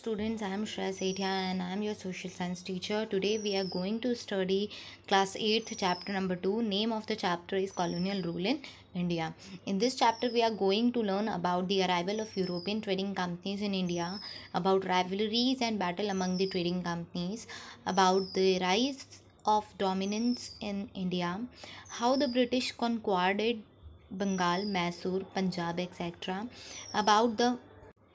students i am shreya sethia and i am your social science teacher today we are going to study class 8th chapter number 2 name of the chapter is colonial rule in india in this chapter we are going to learn about the arrival of european trading companies in india about rivalries and battle among the trading companies about the rise of dominance in india how the british conquered bengal mysore punjab etc about the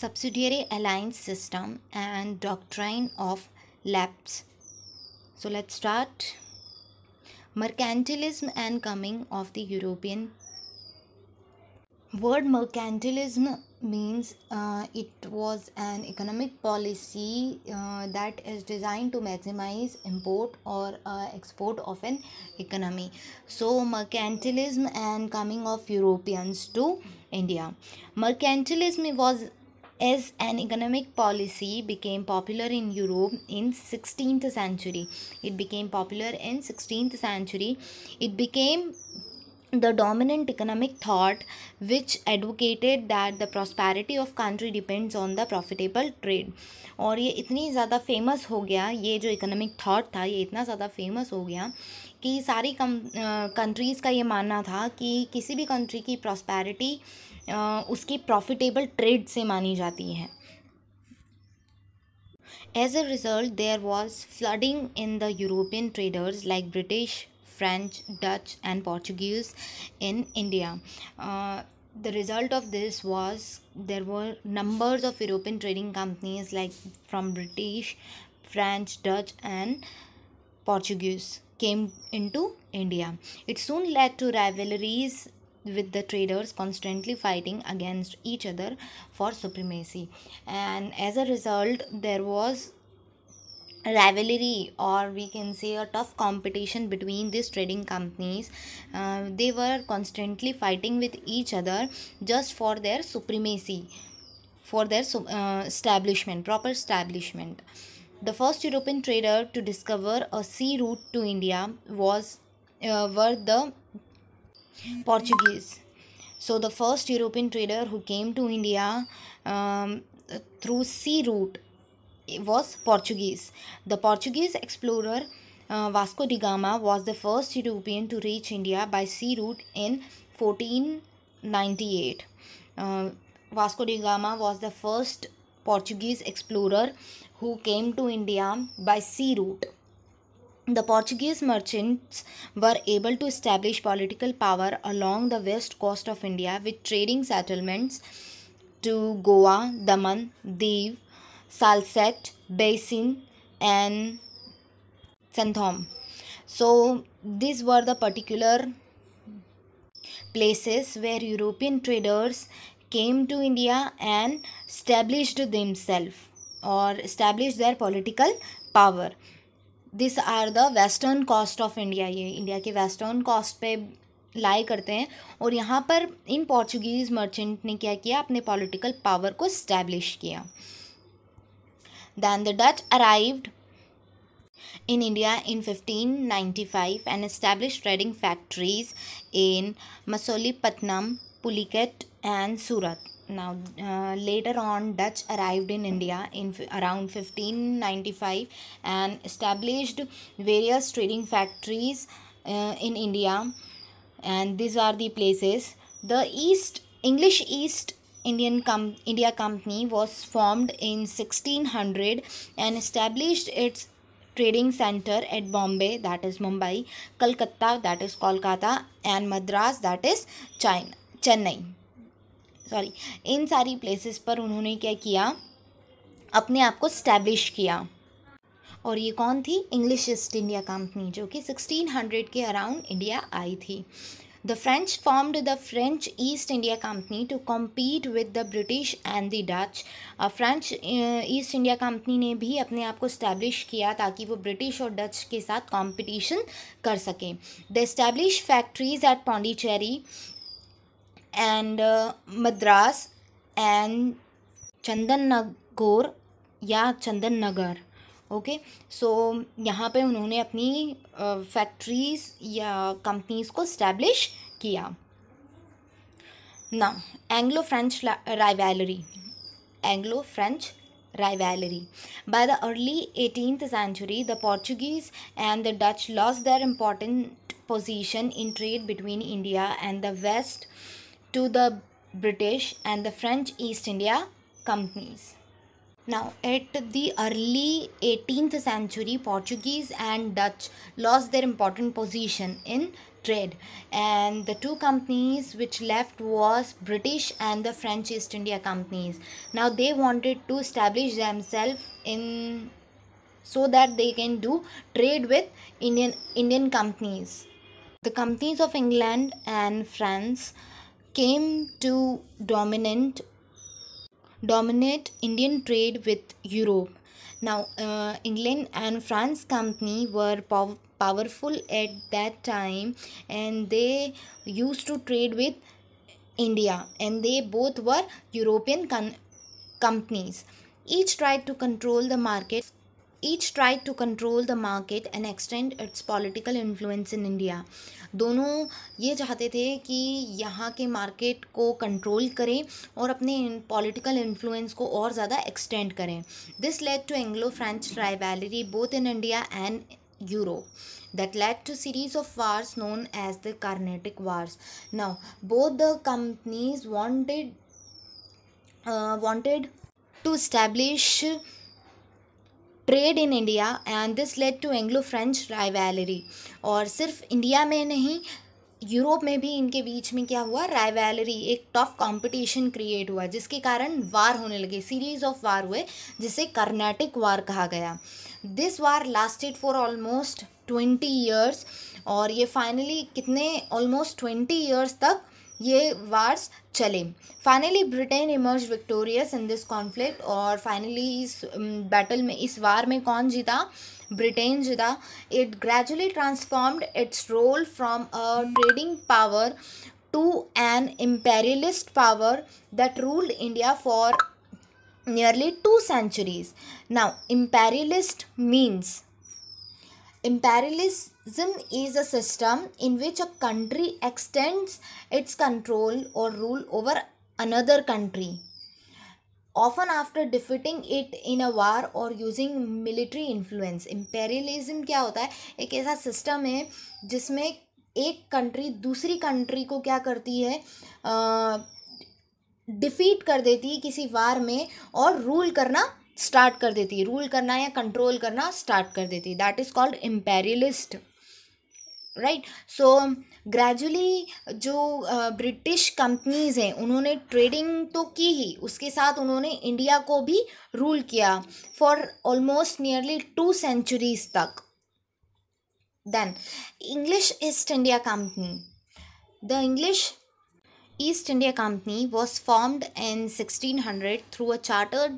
subsidiary alliance system and doctrine of lapse. So let's start. Mercantilism and coming of the European. Word mercantilism means uh, it was an economic policy uh, that is designed to maximize import or uh, export of an economy so mercantilism and coming of europeans to india mercantilism was as an economic policy became popular in Europe in 16th century. It became popular in 16th century. It became the dominant economic thought which advocated that the prosperity of country depends on the profitable trade और ये इतनी ज़्यादा famous हो गया ये जो economic thought था ये इतना ज़्यादा फेमस हो गया कि सारी कम कंट्रीज़ का ये मानना था कि किसी भी कंट्री की प्रॉस्पैरिटी uh, उसकी प्रॉफिटेबल ट्रेड से मानी जाती हैं as a result there was flooding in the European traders like British French Dutch and Portuguese in India the result of this was there were numbers of European trading companies like from British French Dutch and Portuguese came in to India it soon led to rivalries with the traders constantly fighting against each other for supremacy and as a result there was rivalry or we can say a tough competition between these trading companies uh, they were constantly fighting with each other just for their supremacy for their uh, establishment proper establishment the first european trader to discover a sea route to india was uh, were the Portuguese. So the first European trader who came to India um, through sea route was Portuguese. The Portuguese explorer uh, Vasco da Gama was the first European to reach India by sea route in 1498. Uh, Vasco da Gama was the first Portuguese explorer who came to India by sea route the Portuguese merchants were able to establish political power along the west coast of India with trading settlements to Goa, Daman, Div, Salset, Basin, and Santhom. So, these were the particular places where European traders came to India and established themselves or established their political power. This are the western coast of India ये India के western coast पे lie करते हैं और यहाँ पर इन Portuguese merchant ने क्या किया अपने पॉलिटिकल पावर को स्टैब्लिश किया then the Dutch arrived in India fifteen ninety five and establish trading factories in मसोली Masolipatnam, Pulicat and Surat now uh, later on dutch arrived in india in around 1595 and established various trading factories uh, in india and these are the places the east english east indian Com- india company was formed in 1600 and established its trading center at bombay that is mumbai calcutta that is kolkata and madras that is china chennai sorry इन सारी places पर उन्होंने क्या किया अपने आप को establish किया और ये कौन थी इंग्लिश ईस्ट इंडिया कंपनी जो कि 1600 के अराउंड इंडिया आई थी the French formed the French East India company to compete with the British and the Dutch French East India company ने भी अपने आप को स्टैब्लिश किया ताकि वो ब्रिटिश और डच के साथ कॉम्पिटिशन कर सकें the establish factories at Pondicherry and Madras and Chandernagore या चंदन नगर ओके सो यहाँ पे उन्होंने अपनी फैक्ट्रीज uh, या कंपनीज को स्टैब्लिश किया ना Anglo French rivalry Anglo French rivalry by the early eighteenth century the Portuguese and the Dutch lost their important position in trade between India and the west to the British and the French East India companies. Now, at the early 18th century, Portuguese and Dutch lost their important position in trade, and the two companies which left was British and the French East India companies. Now, they wanted to establish themselves in so that they can do trade with Indian Indian companies. The companies of England and France came to dominant dominate Indian trade with Europe. Now, uh, England and France company were pow- powerful at that time, and they used to trade with India, and they both were European con- companies. Each tried to control the market each try to control the market and extend its political influence in India दोनों ये चाहते थे कि यहाँ के market को control करें और अपने पॉलिटिकल इन्फ्लुएंस को और ज़्यादा एक्सटेंड करें this led to Anglo French rivalry both in India and Europe that led to series of wars known as the Carnatic wars now both the companies wanted wanted to establish trade in India and this led to Anglo French rivalry और सिर्फ India में नहीं Europe में भी इनके बीच में क्या हुआ राइवैलरी एक टफ कंपटीशन क्रिएट हुआ जिसके कारण वार होने लगे सीरीज ऑफ वार हुए जिसे कर्नाटिक वार कहा गया this war lasted for almost twenty years और ये फाइनली कितने ऑलमोस्ट ट्वेंटी ईयर्स तक ये वार्स चले finally Britain emerge victorious in this conflict और फाइनली इस बैटल um, में इस वार में कौन जीता ब्रिटेन जीता it gradually transformed its role from a trading power to an imperialist power that ruled India for nearly two centuries now imperialist means Imperialism is a system in which a country extends its control or rule over another country, often after defeating it in a war or using military influence. Imperialism क्या होता है एक ऐसा system है जिसमें एक country दूसरी country को क्या करती है defeat कर देती है किसी war में और rule करना स्टार्ट कर देती है रूल करना या कंट्रोल करना स्टार्ट कर देती है that is called imperialist right so gradually जो ब्रिटिश कंपनीज़ हैं उन्होंने ट्रेडिंग तो की ही उसके साथ उन्होंने इंडिया को भी रूल किया for almost nearly two centuries तक then English East India company the English East India company was formed in sixteen hundred through a chartered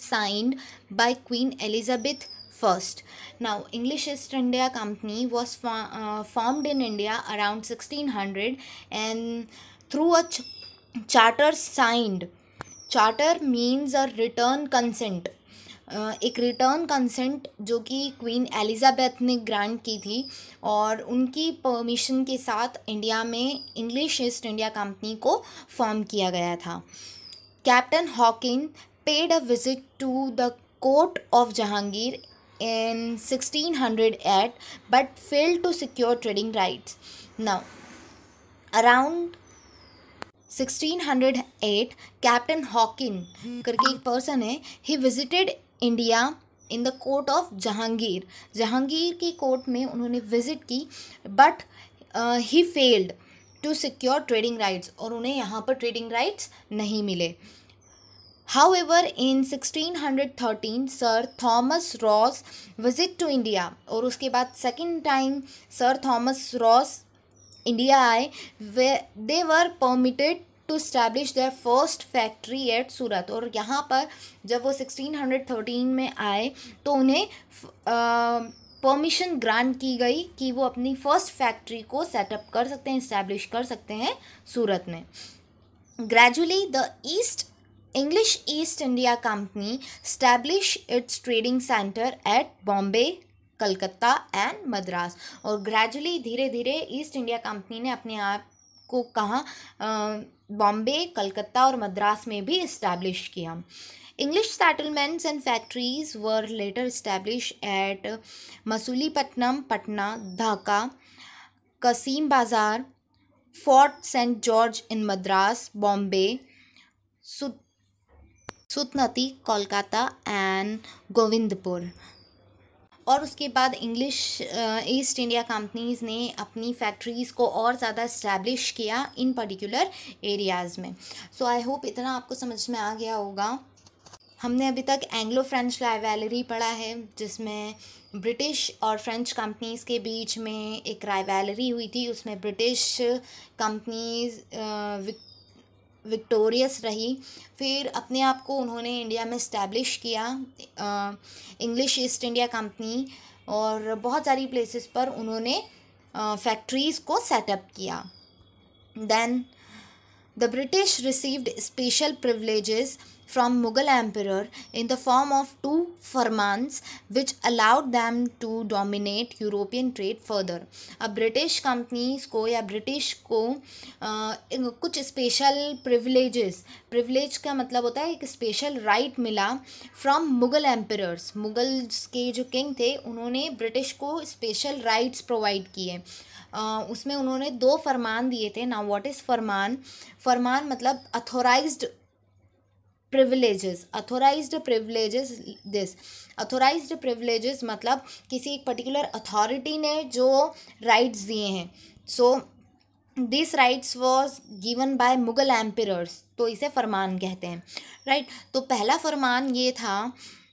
signed by Queen Elizabeth first. Now, English East India Company was fo uh, formed in India around 1600 and through a ch charter signed. Charter means a return consent. Uh, एक return consent जो कि queen Elizabeth ने grant की थी और उनकी permission के साथ इंडिया में इंग्लिश ईस्ट इंडिया कंपनी को फॉर्म किया गया था captain Hawkins paid a visit to the court of Jahangir in 1608 but failed to secure trading rights. Now, around 1608, Captain Hawking करके एक पर्सन है he visited India in the court of Jahangir Jahangir की court में उन्होंने visit की but he failed to secure trading rights और उन्हें यहाँ पर ट्रेडिंग राइट्स नहीं मिले However, in 1613 sir Thomas Roe's visit to India और उसके बाद second time sir Thomas Roe India आए वे they were permitted to establish their first factory at Surat और यहाँ पर जब वो 1613 में आए तो उन्हें परमिशन ग्रांट की गई कि वो अपनी फर्स्ट फैक्ट्री को सेटअप कर सकते हैं इस्टेब्लिश कर सकते हैं सूरत में gradually the east English East India Company established its trading center at Bombay, Calcutta and Madras. और gradually धीरे धीरे East India Company ने अपने आप को कहाँ बॉम्बे कलकत्ता और मद्रास में भी इस्टेब्लिश किया English settlements and factories were later establish at Masulipatnam Patna Dhaka Kasimbazar fort Saint George in Madras Bombay Sutanuti Kolkata and Govindpur और उसके बाद इंग्लिश ईस्ट इंडिया कंपनीज़ ने अपनी फैक्ट्रीज़ को और ज़्यादा इस्टेब्लिश किया इन पर्टिकुलर एरियाज़ में सो आई होप इतना आपको समझ में आ गया होगा हमने अभी तक एंग्लो फ्रेंच राइवैलरी पढ़ा है जिसमें ब्रिटिश और फ्रेंच कंपनीज़ के बीच में एक राइवैलरी हुई थी उसमें ब्रिटिश कंपनीज़ विक्टोरियस रही फिर अपने आप को उन्होंने इंडिया में इस्टेब्लिश किया इंग्लिश ईस्ट इंडिया कंपनी और बहुत सारी प्लेसेस पर उन्होंने फैक्ट्रीज़ को सेटअप किया then the British received special privileges from Mughal emperor in the form of two firmans which allowed them to dominate European trade further अब British companies को या ब्रिटिश को आ, कुछ स्पेशल प्रिविलेजेस प्रिविलेज का मतलब होता है एक स्पेशल राइट right मिला फ्रॉम मुगल एम्परर्स मुगल्स के जो किंग थे उन्होंने ब्रिटिश को स्पेशल राइट्स प्रोवाइड किए उसमें उन्होंने दो फरमान दिए थे ना व्हाट इज़ फरमान फरमान मतलब authorised privileges authorise privileges this authorise privileges मतलब किसी एक पर्टिकुलर अथॉरिटी ने जो राइट्स दिए हैं so this rights was given by Mughal emperors तो इसे फरमान कहते हैं राइट right? तो पहला फरमान ये था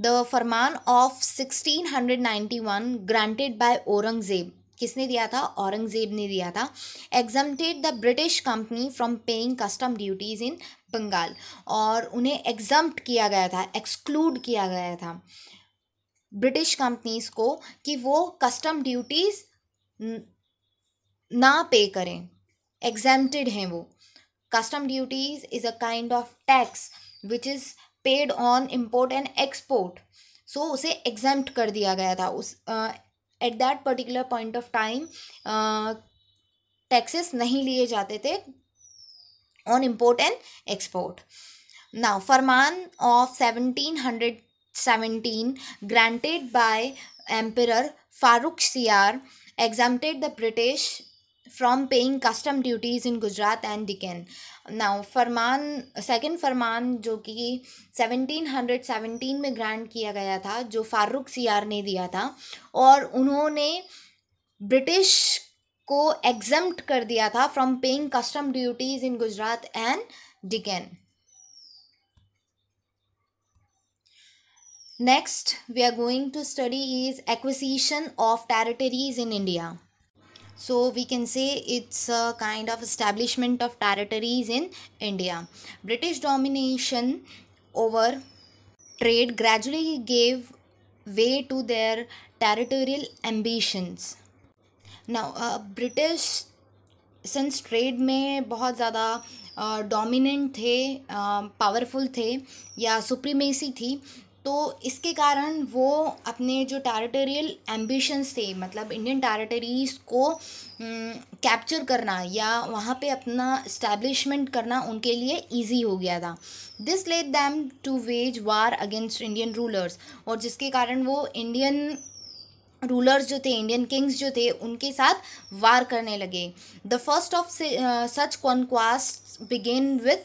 द फरमान of sixteen hundred ninety one granted by Aurangzeb किसने दिया था औरंगजेब ने दिया था exempted the British company from paying custom duties in Bengal और उन्हें एग्जम्प्ट किया गया था एक्सक्लूड किया गया था ब्रिटिश कंपनीज को कि वो कस्टम ड्यूटीज़ ना पे करें एग्जम्प्टेड हैं वो custom duties is a kind of tax which is paid on import and export so उसे एग्जम्प्ट कर दिया गया था उस at that particular point of time taxes नहीं लिए जाते थे on import and export now फरमान of seventeen hundred seventeen granted by emperor Farrukh Siyar exempted the British from paying custom duties in Gujarat and Deccan. Now फरमान second फरमान जो कि seventeen hundred seventeen में ग्रांट किया गया था जो फारूक सियार ने दिया था और उन्होंने ब्रिटिश को एग्जम्प्ट कर दिया था from paying custom duties in Gujarat and Deccan next we are going to study is acquisition of territories in India So we can say it's a kind of establishment of territories in India. British domination over trade gradually gave way to their territorial ambitions. Now, uh, British since trade mein bahut zyada uh, dominant the uh, powerful the ya supremacy thi तो इसके कारण वो अपने जो territorial ambitions थे मतलब Indian territories को capture hmm, करना या वहाँ पे अपना इस्टेब्लिशमेंट करना उनके लिए इजी हो गया था this let them to wage war against Indian rulers और जिसके कारण वो इंडियन रूलर्स जो थे इंडियन किंग्स जो थे उनके साथ वार करने लगे the first of such conquest began with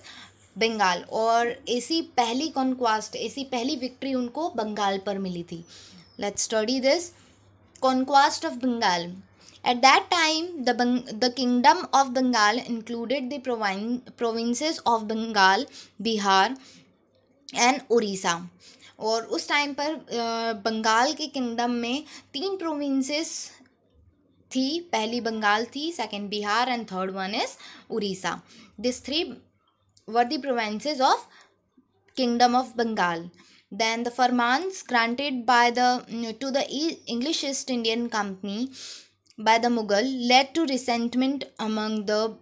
Bengal और ऐसी पहली कॉन्क्वास्ट ऐसी पहली विक्ट्री उनको बंगाल पर मिली थी let's study this conquest of Bengal at that time the बंग the kingdom of Bengal included provin provinces of Bengal Bihar and Orissa और उस टाइम पर बंगाल के किंगडम में तीन प्रोविंसेस थी पहली बंगाल थी second Bihar and third one is Orissa this three were the provinces of Kingdom of Bengal. Then the firmans granted by the mm, to the English East Indian Company by the Mughal led to resentment among the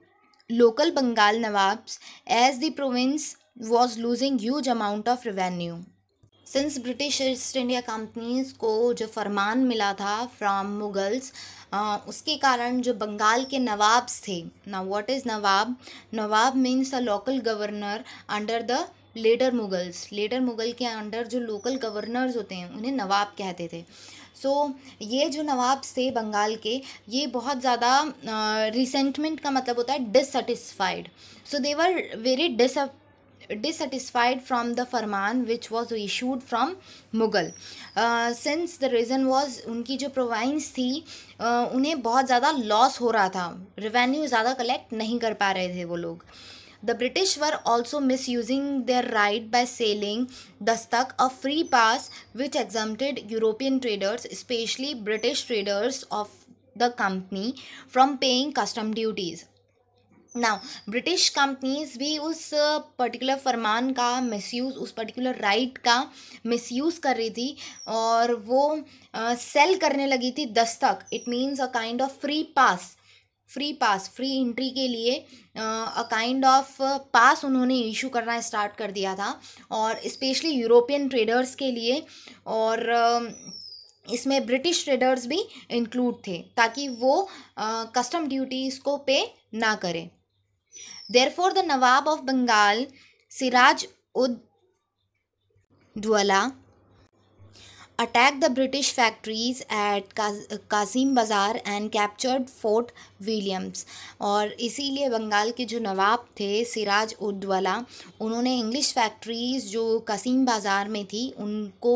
local Bengal Nawabs as the province was losing huge amount of revenue. Since British East India companies को जो फरमान मिला था from Mughals उसके कारण जो बंगाल के नवाब्स थे ना what is nawab nawab means a local governor under the later Mughals later Mughal के अंडर जो लोकल गवर्नर्स होते हैं उन्हें नवाब कहते थे सो so, ये जो नवाब्स थे बंगाल के ये बहुत ज़्यादा रिसेंटमेंट का मतलब होता है dissatisfied so they were very dis dissatisfied from the farman which was issued from Mughal since the reason was उनकी जो प्रोवाइंस थी uh, उन्हें बहुत ज़्यादा loss हो रहा था revenue ज़्यादा collect नहीं कर पा रहे थे वो लोग The British were also misusing their right by selling Dastak, a free pass which exempted European traders, especially British traders of the company, from paying custom duties. Now British companies भी उस particular uh, फरमान का misuse उस particular right का misuse कर रही थी और वो सेल uh, करने लगी थी दस्तक it means a kind of free pass free pass free entry के लिए अ काइंड ऑफ पास उन्होंने इशू करना स्टार्ट कर दिया था और स्पेशली यूरोपियन ट्रेडर्स के लिए और uh, इसमें ब्रिटिश ट्रेडर्स भी इंक्लूड थे ताकि वो कस्टम uh, ड्यूटीज़ को पे ना करें Therefore, the Nawab of Bengal, Siraj ud Dwala, attacked the British factories at Qasim बाज़ार and captured Fort Williams और इसीलिए बंगाल के जो नवाब थे सिराज उद्दवला उन्होंने इंग्लिश फैक्ट्रीज़ जो कासिम बाज़ार में थी उनको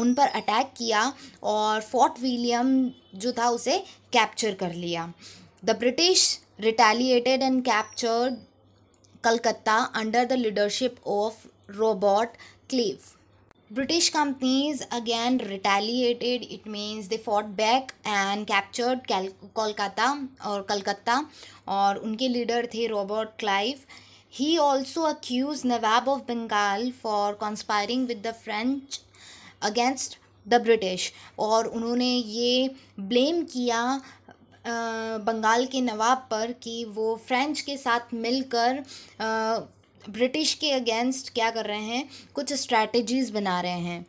उन पर अटैक किया और फोर्ट विलियम जो था उसे कैप्चर कर लिया the British retaliated and captured Calcutta under the leadership of Robert Cleve. British companies again retaliated. It means they fought back and captured Cal- Kolkata or Calcutta Or, उनके leader थे Robert Clive. He also accused Nawab of Bengal for conspiring with the French against the British. Or, उन्होंने ये blame किया बंगाल के नवाब पर कि वो French के साथ मिलकर ब्रिटिश के अगेंस्ट क्या कर रहे हैं कुछ स्ट्रैटेजीज़ बना रहे हैं